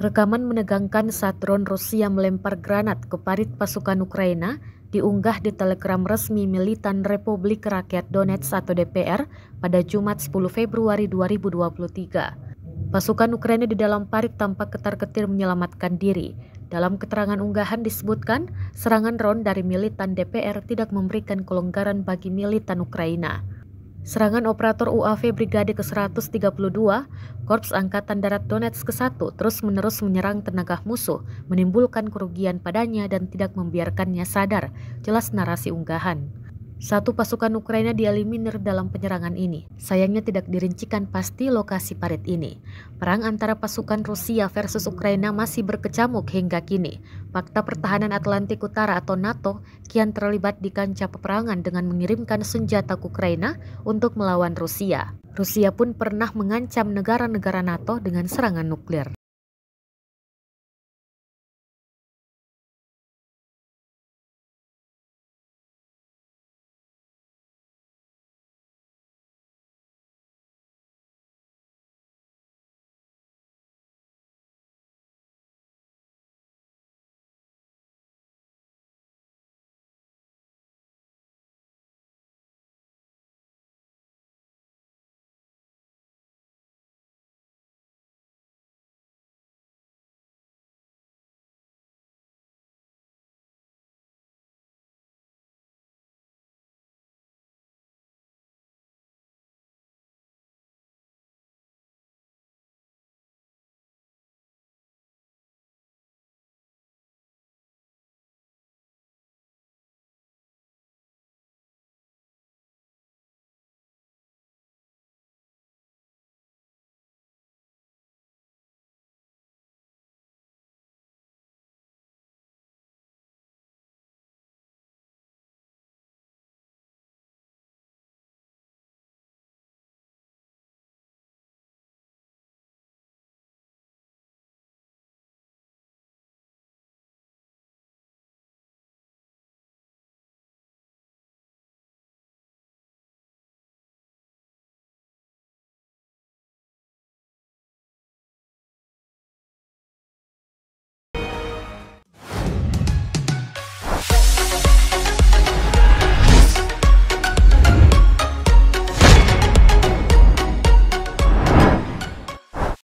Rekaman menegangkan saat drone Rusia melempar granat ke parit pasukan Ukraina diunggah di telegram resmi Militan Republik Rakyat Donetsk atau DPR pada Jumat 10 Februari 2023. Pasukan Ukraina di dalam parit tampak ketar-ketir menyelamatkan diri. Dalam keterangan unggahan disebutkan, serangan drone dari militan DPR tidak memberikan kelonggaran bagi militan Ukraina. Serangan operator UAV Brigade ke-132, Korps Angkatan Darat Donetsk ke-1 terus-menerus menyerang tenaga musuh, menimbulkan kerugian padanya dan tidak membiarkannya sadar, jelas narasi unggahan. Satu pasukan Ukraina dieliminir dalam penyerangan ini. Sayangnya tidak dirincikan pasti lokasi parit ini. Perang antara pasukan Rusia versus Ukraina masih berkecamuk hingga kini. Fakta pertahanan Atlantik Utara atau NATO kian terlibat di kancah peperangan dengan mengirimkan senjata ke Ukraina untuk melawan Rusia. Rusia pun pernah mengancam negara-negara NATO dengan serangan nuklir.